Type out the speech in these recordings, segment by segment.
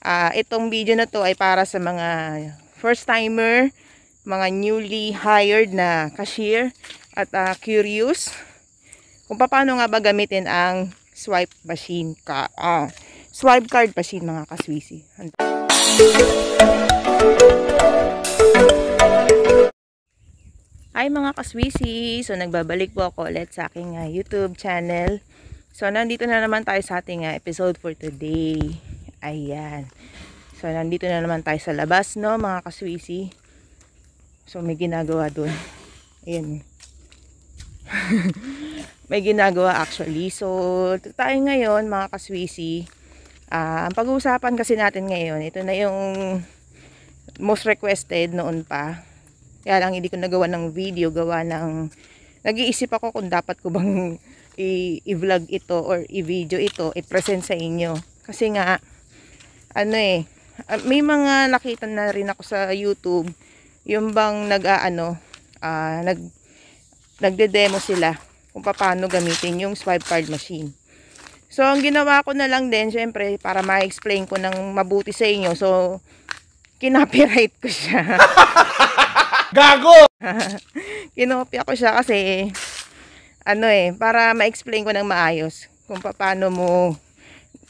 Uh, itong video na to ay para sa mga first timer, mga newly hired na cashier at uh, curious kung paano nga ba gamitin ang swipe machine ka ah, swipe card machine mga kaswisi. Hi mga kaswisi! So nagbabalik po ako ulit sa aking uh, YouTube channel. So nandito na naman tayo sa ating uh, episode for today. Ayan. So, nandito na naman tayo sa labas, no, mga kaswisi. So, may ginagawa dun. Ayan. may ginagawa actually. So, tayo ngayon, mga kaswisi. Uh, ang pag-uusapan kasi natin ngayon, ito na yung most requested noon pa. Kaya lang hindi ko nagawa ng video, gawa ng... Nag-iisip ako kung dapat ko bang i-vlog ito or i-video ito, i-present sa inyo. Kasi nga, ano eh, ah, may mga nakita na rin ako sa YouTube, yung bang nag-aano, uh, nag, nagde-demo sila kung paano gamitin yung swipe card machine. So, ang ginawa ko na lang din, syempre, para ma-explain ko ng mabuti sa inyo. So, kinopyright ko siya. Gago! Kinopya ko siya kasi, ano eh, para ma-explain ko ng maayos kung paano mo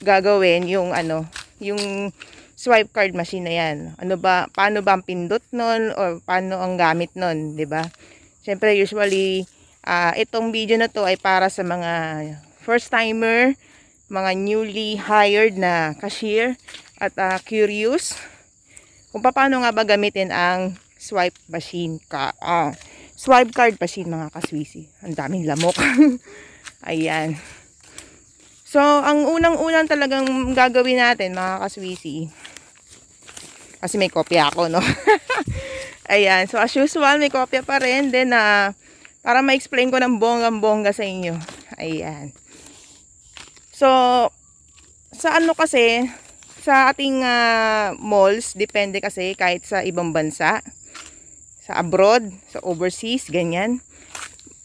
gagawin yung ano, yung swipe card machine na yan. Ano ba, paano ba ang pindot nun o paano ang gamit nun, ba diba? Siyempre, usually, uh, itong video na to ay para sa mga first timer, mga newly hired na cashier at uh, curious kung paano nga ba gamitin ang swipe machine ka. Uh, swipe card machine mga kaswisi. Ang daming lamok. Ayan. So, ang unang-unang talagang gagawin natin, mga kaswisi. Kasi may kopya ako, no? Ayan. So, as usual, may kopya pa rin. Then, uh, para ma-explain ko ng bonggang-bongga -bongga sa inyo. Ayan. So, sa ano kasi, sa ating uh, malls, depende kasi kahit sa ibang bansa, sa abroad, sa overseas, ganyan.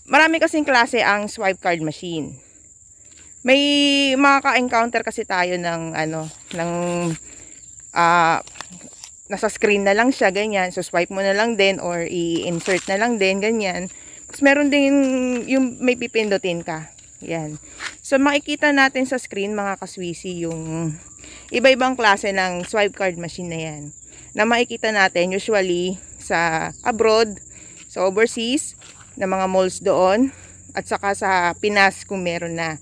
Marami kasing klase ang swipe card machine may makaka-encounter kasi tayo ng ano, ng uh, nasa screen na lang siya, ganyan. So, swipe mo na lang din or i-insert na lang din, ganyan. Tapos, meron din yung may pipindutin ka. Yan. So, makikita natin sa screen, mga kaswisi, yung iba-ibang klase ng swipe card machine na yan. Na makikita natin usually sa abroad, sa overseas, na mga malls doon, at saka sa Pinas kung meron na.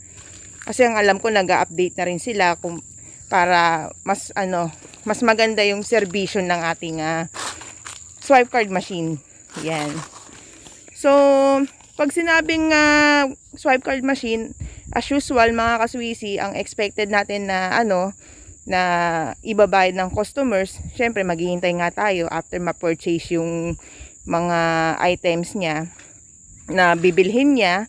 Kasi ang alam ko nag-update na rin sila kung para mas ano, mas maganda yung servisyo ng ating uh, swipe card machine. Yan. So, pag sinabing uh, swipe card machine, as usual mga kaswisi, ang expected natin na ano, na ibabayad ng customers, syempre maghihintay nga tayo after ma-purchase yung mga items niya na bibilhin niya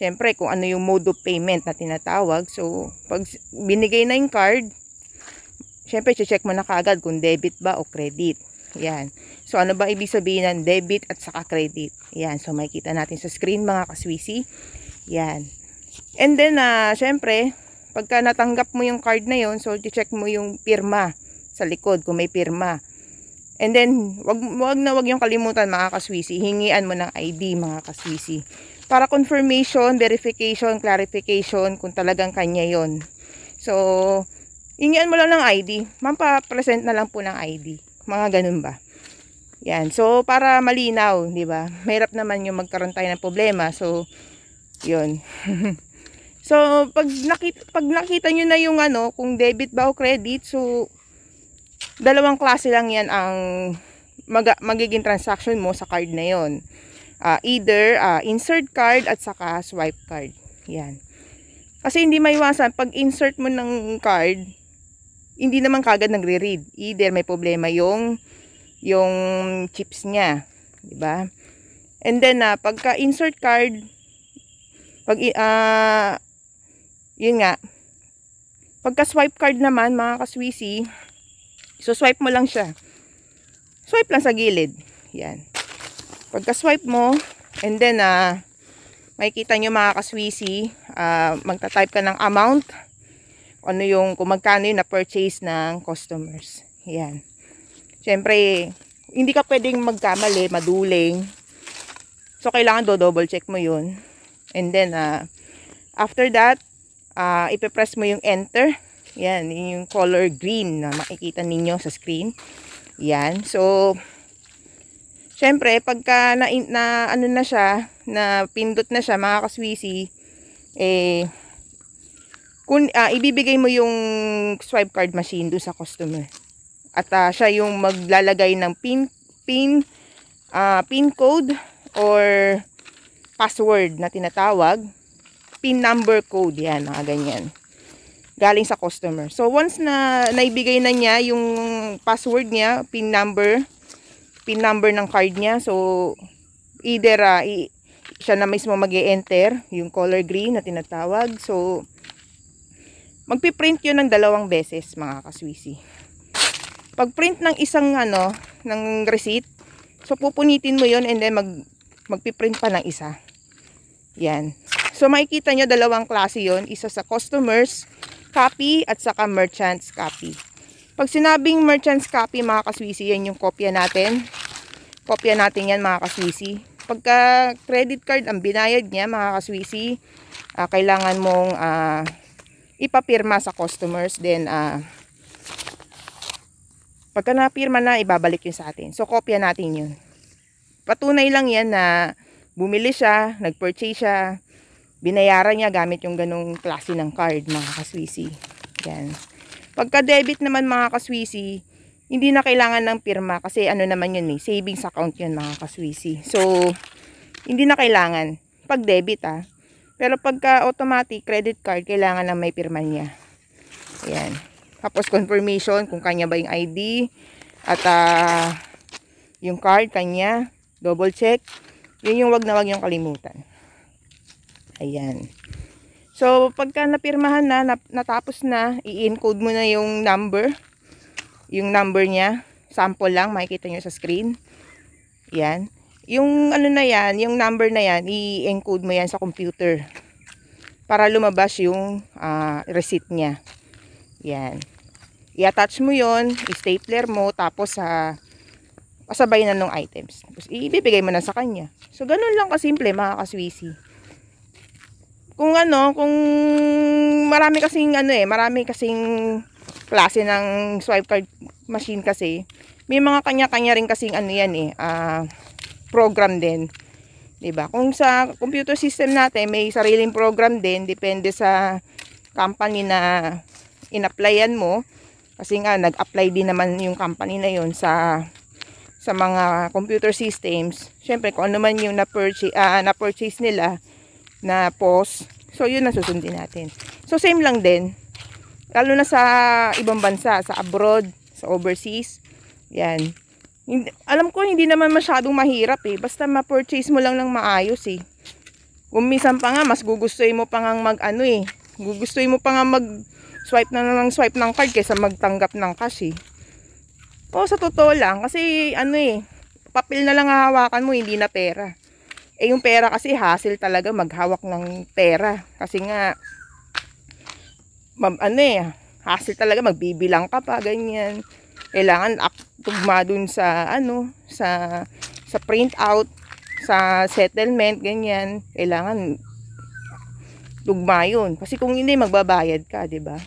Siyempre, kung ano yung mode of payment na tinatawag. So, pag binigay na yung card, siyempre, check mo na kagad kung debit ba o credit. Yan. So, ano ba ibig sabihin ng debit at saka credit? Yan. So, makikita natin sa screen mga kaswisi. Yan. And then, uh, ah, syempre, pagka natanggap mo yung card na yon so, check mo yung pirma sa likod kung may pirma. And then, wag, wag na wag yung kalimutan mga kaswisi. Hingian mo ng ID mga kaswisi para confirmation, verification, clarification kung talagang kanya yon. So, ingyan mo lang ng ID. Mampa-present na lang po ng ID. Mga ganun ba? Yan. So, para malinaw, di ba? Mahirap naman yung magkaroon tayo ng problema. So, yon. so, pag nakita, pag nakita nyo na yung ano, kung debit ba o credit, so, dalawang klase lang yan ang mag magiging transaction mo sa card na yon uh, either uh, insert card at saka swipe card. Yan. Kasi hindi maiwasan, pag insert mo ng card, hindi naman kagad nagre-read. Either may problema yung yung chips niya, 'di ba? And then uh, pagka insert card pag uh, yun nga. Pagka swipe card naman mga kaswisi, so swipe mo lang siya. Swipe lang sa gilid. Yan. Pagka-swipe mo, and then, ah, makikita nyo mga kaswisi, ah, magta-type ka ng amount, ano yung, kung magkano yung na-purchase ng customers. Yan. Siyempre, hindi ka pwedeng magkamali, maduling. So, kailangan do-double check mo yun. And then, ah, after that, ah, ipipress mo yung enter. Yan, yung color green na makikita ninyo sa screen. Yan. So, Siyempre, pagka na, na ano na siya, na pindot na siya mga kaswisi, eh, kun, uh, ibibigay mo yung swipe card machine do sa customer. At uh, siya yung maglalagay ng pin, pin, uh, pin code or password na tinatawag. Pin number code, yan, mga ganyan. Galing sa customer. So, once na naibigay na niya yung password niya, pin number, pin number ng card niya. So, either uh, siya na mismo mag enter yung color green na tinatawag. So, magpiprint yun ng dalawang beses mga kaswisi. Pag-print ng isang ano, ng receipt, so pupunitin mo yun and then mag, magpiprint pa ng isa. Yan. So, makikita nyo dalawang klase yon Isa sa customers copy at saka merchants copy. Pag sinabing merchant's copy mga kaswisi, yan yung kopya natin. Kopya natin yan mga kaswisi. Pagka credit card ang binayad niya mga kaswisi, uh, kailangan mong uh, ipapirma sa customers. Then, uh, pagka napirma na, ibabalik yun sa atin. So, kopya natin yun. Patunay lang yan na bumili siya, nag-purchase siya, binayaran niya gamit yung ganong klase ng card mga kaswisi. Yan. Pagka debit naman mga kaswisi, hindi na kailangan ng pirma kasi ano naman yun eh, savings account yun mga kaswisi. So, hindi na kailangan. Pag debit ah. Pero pagka automatic credit card, kailangan na may pirma niya. Ayan. Tapos confirmation kung kanya ba yung ID at uh, yung card kanya. Double check. Yun yung wag na wag yung kalimutan. Ayan. So, pagka napirmahan na, natapos na, i-encode mo na yung number. Yung number niya. Sample lang, makikita nyo sa screen. Yan. Yung ano na yan, yung number na yan, i-encode mo yan sa computer. Para lumabas yung uh, receipt niya. Yan. I-attach mo yon i-stapler mo, tapos sa uh, kasabay na nung items. Tapos ibibigay mo na sa kanya. So, ganun lang kasimple mga kaswisi kung ano, kung marami kasing ano eh, marami kasing klase ng swipe card machine kasi. May mga kanya-kanya rin kasing ano yan eh, uh, program din. 'Di ba? Kung sa computer system natin, may sariling program din depende sa company na in-applyan mo. Kasi nga nag-apply din naman yung company na 'yon sa sa mga computer systems. Syempre kung ano man yung na-purchase uh, na-purchase nila, na post. So, yun ang susundin natin. So, same lang din. Lalo na sa ibang bansa, sa abroad, sa overseas. Yan. Alam ko, hindi naman masyadong mahirap eh. Basta ma-purchase mo lang ng maayos eh. Kung minsan pa nga, mas gugustuhin mo pa nga mag ano eh. Gugustuhin mo pa nga mag swipe na lang swipe ng card kaysa magtanggap ng cash eh. O, sa totoo lang. Kasi ano eh, papel na lang hawakan mo, hindi na pera. Eh yung pera kasi hassle talaga maghawak ng pera. Kasi nga, ano eh, hassle talaga magbibilang ka pa, ganyan. Kailangan tugma dun sa ano, sa, sa print out, sa settlement, ganyan. Kailangan tugma yun. Kasi kung hindi, magbabayad ka, di ba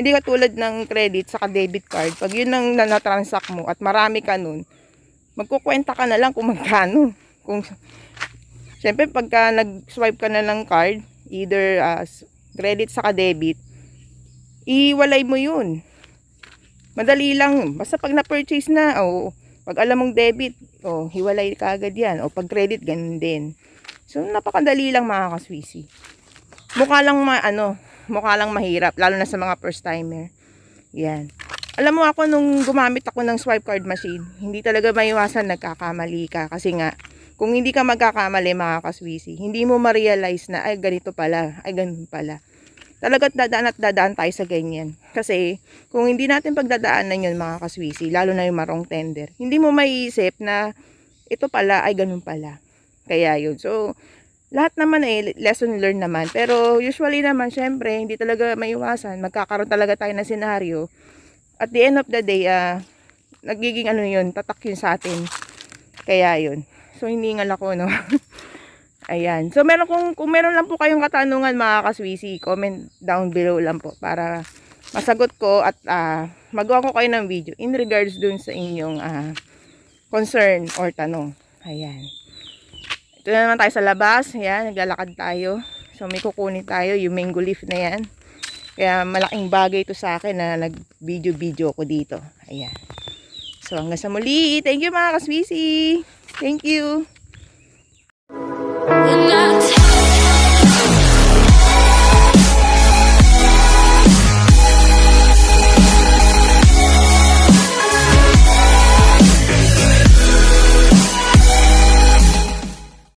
Hindi ka tulad ng credit sa debit card. Pag yun ang nanatransact mo at marami ka nun, magkukwenta ka na lang kung magkano. Kung Siyempre, pagka nag-swipe ka na ng card, either as ah, credit sa debit, iwalay mo yun. Madali lang. Basta pag na-purchase na, o oh, pag alam mong debit, o oh, hiwalay ka agad yan. O oh, pag credit, ganun din. So, napakadali lang mga kaswisi. Mukha lang, ma ano, mukha lang mahirap, lalo na sa mga first timer. Yan. Alam mo ako, nung gumamit ako ng swipe card machine, hindi talaga maiwasan nagkakamali ka. Kasi nga, kung hindi ka magkakamali mga kaswisi, hindi mo ma-realize na ay ganito pala, ay ganun pala. Talagat dadaan at dadaan tayo sa ganyan. Kasi kung hindi natin pagdadaanan yun mga kaswisi, lalo na yung marong tender, hindi mo maiisip na ito pala ay ganun pala. Kaya yun. So, lahat naman ay eh, lesson learned naman. Pero usually naman, syempre, hindi talaga maiwasan. Magkakaroon talaga tayo ng senaryo. At the end of the day, uh, nagiging ano yun, tatak yun sa atin. Kaya yun. So, hiningal ako, no? Ayan. So, meron kung, kung meron lang po kayong katanungan, mga kaswisi, comment down below lang po para masagot ko at uh, magawa ko kayo ng video in regards dun sa inyong uh, concern or tanong. Ayan. Ito na naman tayo sa labas. Ayan, naglalakad tayo. So, may kukunin tayo yung mango leaf na yan. Kaya malaking bagay ito sa akin na nag-video-video ko dito. Ayan. So hanggang sa muli. Thank you mga kaswisi. Thank you.